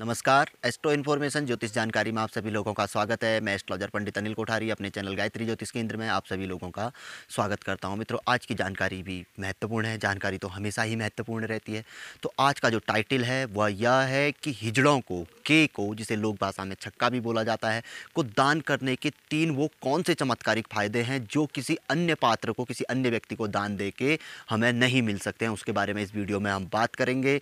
नमस्कार astro information ज्योतिष जानकारी में आप सभी लोगों का स्वागत है मैं एस्ट्रोलॉजर पंडित अनिल कोठारी अपने चैनल गायत्री ज्योतिष केंद्र में आप सभी लोगों का स्वागत करता हूं मित्रों आज की जानकारी भी महत्वपूर्ण है जानकारी तो हमेशा ही महत्वपूर्ण रहती है तो आज का जो टाइटल है वह यह है कि हिजड़ों को के को जिसे लोक भाषा में छक्का भी बोला जाता है को दान करने के तीन वो कौन से चमत्कारिक फायदे हैं जो किसी अन्य पात्र को किसी अन्य व्यक्ति को दान दे के हमें नहीं मिल सकते हैं उसके बारे में इस वीडियो में हम बात करेंगे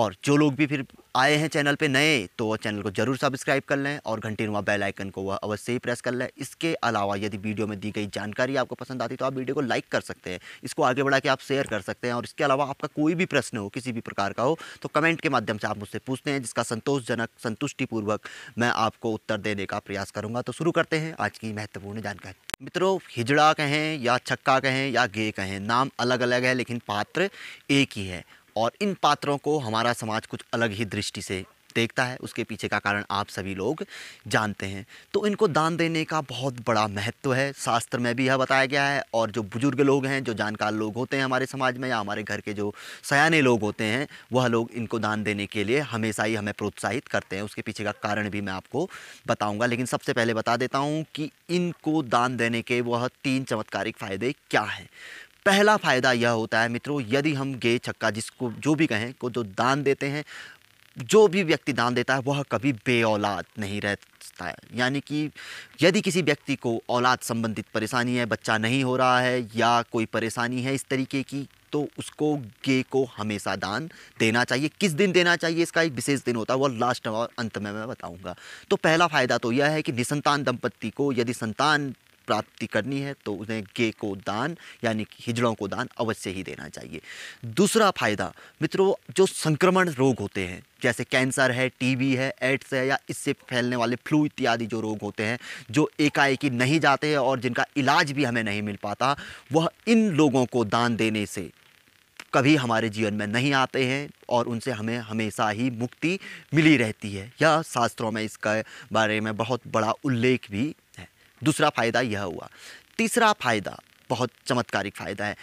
और जो लोग भी फिर आए हैं चैनल पे नए तो चैनल को जरूर सब्सक्राइब कर लें और घंटी नुमा बेल आइकन को वह अवश्य ही प्रेस कर लें इसके अलावा यदि वीडियो में दी गई जानकारी आपको पसंद आती तो आप वीडियो को लाइक कर सकते हैं इसको आगे बढ़ा के आप शेयर कर सकते हैं और इसके अलावा आपका कोई भी प्रश्न हो किसी भी प्रकार का हो तो कमेंट के माध्यम से आप मुझसे पूछते हैं जिसका संतोषजनक संतुष्टिपूर्वक मैं आपको उत्तर देने का प्रयास करूँगा तो शुरू करते हैं आज की महत्वपूर्ण जानकारी मित्रों हिजड़ा कहें या छक्का कहें या गे कहें नाम अलग अलग है लेकिन पात्र एक ही है और इन पात्रों को हमारा समाज कुछ अलग ही दृष्टि से देखता है उसके पीछे का कारण आप सभी लोग जानते हैं तो इनको दान देने का बहुत बड़ा महत्व है शास्त्र में भी यह बताया गया है और जो बुजुर्ग लोग हैं जो जानकार लोग होते हैं हमारे समाज में या हमारे घर के जो सयाने लोग होते हैं वह लोग इनको दान देने के लिए हमेशा ही हमें प्रोत्साहित करते हैं उसके पीछे का कारण भी मैं आपको बताऊँगा लेकिन सबसे पहले बता देता हूँ कि इनको दान देने के वह तीन चमत्कारिक फ़ायदे क्या हैं पहला फ़ायदा यह होता है मित्रों यदि हम गे छक्का जिसको जो भी कहें को जो दान देते हैं जो भी व्यक्ति दान देता है वह कभी बे औलाद नहीं रहता है यानी कि यदि किसी व्यक्ति को औलाद संबंधित परेशानी है बच्चा नहीं हो रहा है या कोई परेशानी है इस तरीके की तो उसको गे को हमेशा दान देना चाहिए किस दिन देना चाहिए इसका एक विशेष दिन होता है वह लास्ट और अंत में मैं बताऊंगा तो पहला फ़ायदा तो यह है कि निसंतान दंपत्ति को यदि संतान प्राप्ति करनी है तो उन्हें गे को दान यानी कि हिजड़ों को दान अवश्य ही देना चाहिए दूसरा फायदा मित्रों जो संक्रमण रोग होते हैं जैसे कैंसर है टीबी है एड्स है या इससे फैलने वाले फ्लू इत्यादि जो रोग होते हैं जो एकाएकी नहीं जाते हैं और जिनका इलाज भी हमें नहीं मिल पाता वह इन लोगों को दान देने से कभी हमारे जीवन में नहीं आते हैं और उनसे हमें हमेशा ही मुक्ति मिली रहती है यह शास्त्रों में इसका बारे में बहुत बड़ा उल्लेख भी दूसरा फ़ायदा यह हुआ तीसरा फ़ायदा बहुत चमत्कारिक फ़ायदा है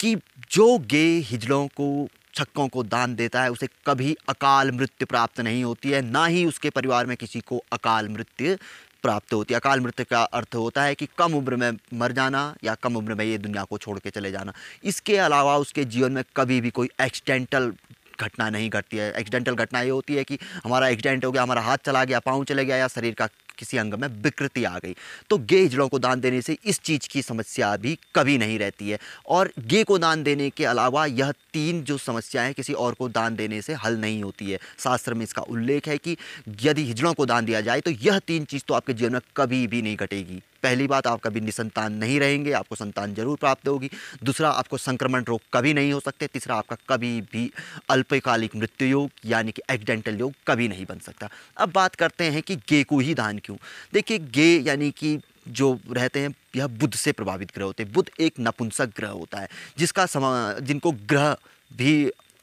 कि जो गे हिजड़ों को छक्कों को दान देता है उसे कभी अकाल मृत्यु प्राप्त नहीं होती है ना ही उसके परिवार में किसी को अकाल मृत्यु प्राप्त होती है अकाल मृत्यु का अर्थ होता है कि कम उम्र में मर जाना या कम उम्र में ये दुनिया को छोड़ के चले जाना इसके अलावा उसके जीवन में कभी भी कोई एक्सीडेंटल घटना नहीं घटती है एक्सीडेंटल घटना ये होती है कि हमारा एक्सीडेंट हो गया हमारा हाथ चला गया पाँव चले गया या शरीर का किसी अंग में विकृति आ गई तो गे जड़ों को दान देने से इस चीज़ की समस्या भी कभी नहीं रहती है और गे को दान देने के अलावा यह तीन जो समस्याएं किसी और को दान देने से हल नहीं होती है शास्त्र में इसका उल्लेख है कि यदि हिजड़ों को दान दिया जाए तो यह तीन चीज़ तो आपके जीवन में कभी भी नहीं घटेगी पहली बात आप कभी निसंतान नहीं रहेंगे आपको संतान जरूर प्राप्त होगी दूसरा आपको संक्रमण रोग कभी नहीं हो सकते तीसरा आपका कभी भी अल्पकालिक मृत्यु योग यानी कि एक्सीडेंटल योग कभी नहीं बन सकता अब बात करते हैं कि गे को ही दान क्यों देखिए गे यानी कि जो रहते हैं यह बुद्ध से प्रभावित ग्रह होते हैं बुद्ध एक नपुंसक ग्रह होता है जिसका समा जिनको ग्रह भी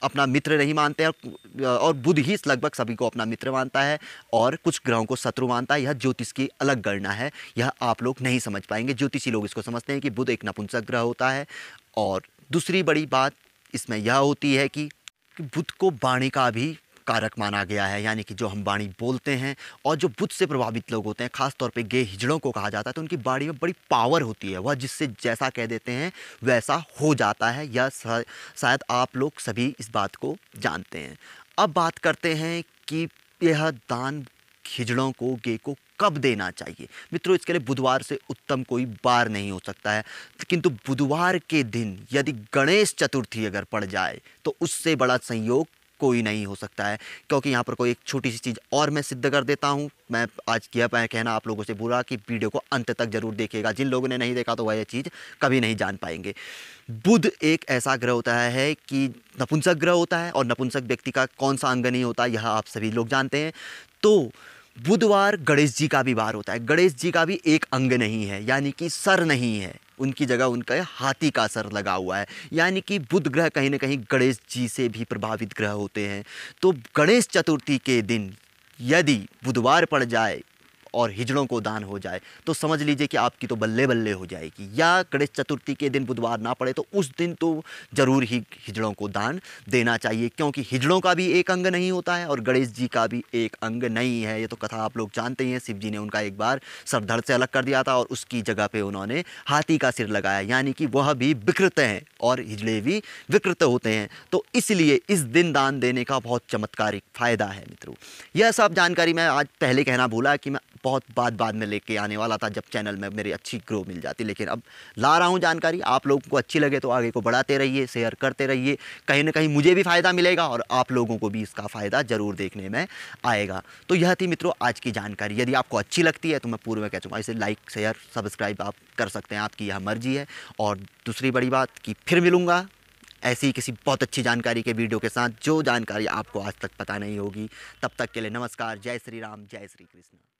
अपना मित्र नहीं मानते हैं और बुध ही लगभग सभी को अपना मित्र मानता है और कुछ ग्रहों को शत्रु मानता है यह ज्योतिष की अलग गणना है यह आप लोग नहीं समझ पाएंगे ज्योतिषी लोग इसको समझते हैं कि बुध एक नपुंसक ग्रह होता है और दूसरी बड़ी बात इसमें यह होती है कि बुध को वाणी का भी कारक माना गया है यानी कि जो हम वाणी बोलते हैं और जो बुद्ध से प्रभावित लोग होते हैं खासतौर पर गे हिजड़ों को कहा जाता है तो उनकी बाड़ी में बड़ी पावर होती है वह जिससे जैसा कह देते हैं वैसा हो जाता है या शायद आप लोग सभी इस बात को जानते हैं अब बात करते हैं कि यह दान खिजड़ों को गे को कब देना चाहिए मित्रों इसके लिए बुधवार से उत्तम कोई बार नहीं हो सकता है किंतु बुधवार के दिन यदि गणेश चतुर्थी अगर पड़ जाए तो उससे बड़ा संयोग कोई नहीं हो सकता है क्योंकि यहाँ पर कोई एक छोटी सी चीज़ और मैं सिद्ध कर देता हूँ मैं आज किया पाया कहना आप लोगों से बुरा कि वीडियो को अंत तक जरूर देखेगा जिन लोगों ने नहीं देखा तो वह यह चीज़ कभी नहीं जान पाएंगे बुध एक ऐसा ग्रह होता है कि नपुंसक ग्रह होता है और नपुंसक व्यक्ति का कौन सा अंग नहीं होता यह आप सभी लोग जानते हैं तो बुधवार गणेश जी का भी वार होता है गणेश जी का भी एक अंग नहीं है यानी कि सर नहीं है उनकी जगह उनका हाथी का असर लगा हुआ है यानी कि बुध ग्रह कहीं ना कहीं गणेश जी से भी प्रभावित ग्रह होते हैं तो गणेश चतुर्थी के दिन यदि बुधवार पड़ जाए और हिजड़ों को दान हो जाए तो समझ लीजिए कि आपकी तो बल्ले बल्ले हो जाएगी या गणेश चतुर्थी के दिन बुधवार ना पड़े तो उस दिन तो ज़रूर ही हिजड़ों को दान देना चाहिए क्योंकि हिजड़ों का भी एक अंग नहीं होता है और गणेश जी का भी एक अंग नहीं है ये तो कथा आप लोग जानते ही हैं शिव जी ने उनका एक बार सरधड़ से अलग कर दिया था और उसकी जगह पर उन्होंने हाथी का सिर लगाया यानी कि वह भी विकृत हैं और हिजड़े भी विकृत होते हैं तो इसलिए इस दिन दान देने का बहुत चमत्कारिक फ़ायदा है मित्रों यह सब जानकारी मैं आज पहले कहना भूला कि मैं बहुत बाद बाद में लेके आने वाला था जब चैनल में मेरी अच्छी ग्रो मिल जाती लेकिन अब ला रहा हूँ जानकारी आप लोगों को अच्छी लगे तो आगे को बढ़ाते रहिए शेयर करते रहिए कहीं ना कहीं मुझे भी फ़ायदा मिलेगा और आप लोगों को भी इसका फ़ायदा ज़रूर देखने में आएगा तो यह थी मित्रों आज की जानकारी यदि आपको अच्छी लगती है तो मैं पूर्व में कह चुका इसे लाइक शेयर सब्सक्राइब आप कर सकते हैं आपकी यह मर्जी है और दूसरी बड़ी बात कि फिर मिलूँगा ऐसी किसी बहुत अच्छी जानकारी के वीडियो के साथ जो जानकारी आपको आज तक पता नहीं होगी तब तक के लिए नमस्कार जय श्री राम जय श्री कृष्ण